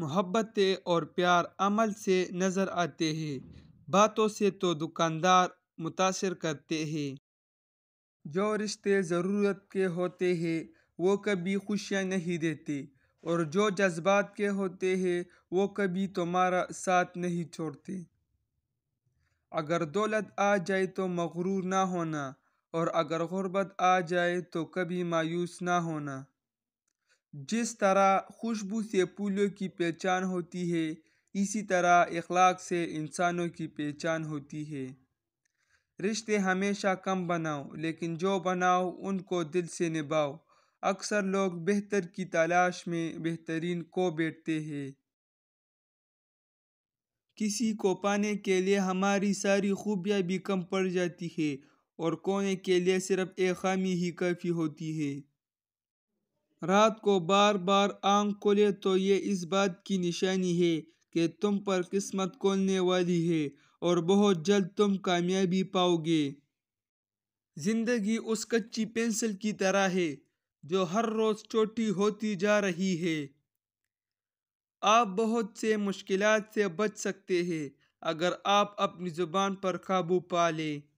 मोहब्बतें और प्यार अमल से नज़र आते हैं बातों से तो दुकानदार मुतासर करते हैं जो रिश्ते ज़रूरत के होते हैं वो कभी खुशियाँ नहीं देते और जो जज्बात के होते हैं वो कभी तुम्हारा साथ नहीं छोड़ते अगर दौलत आ जाए तो मगरूर ना होना और अगर गुरबत आ जाए तो कभी मायूस ना होना जिस तरह खुशबू से फूलों की पहचान होती है इसी तरह इखलाक से इंसानों की पहचान होती है रिश्ते हमेशा कम बनाओ लेकिन जो बनाओ उनको दिल से निभाओ अक्सर लोग बेहतर की तलाश में बेहतरीन को बैठते हैं किसी को पाने के लिए हमारी सारी खूबियाँ भी कम पड़ जाती है और कोने के लिए सिर्फ एक खामी ही काफ़ी होती है रात को बार बार आंख खोले तो ये इस बात की निशानी है कि तुम पर किस्मत खोलने वाली है और बहुत जल्द तुम कामयाबी पाओगे ज़िंदगी उस कच्ची पेंसिल की तरह है जो हर रोज़ चोटी होती जा रही है आप बहुत से मुश्किल से बच सकते हैं अगर आप अपनी ज़ुबान पर काबू पा लें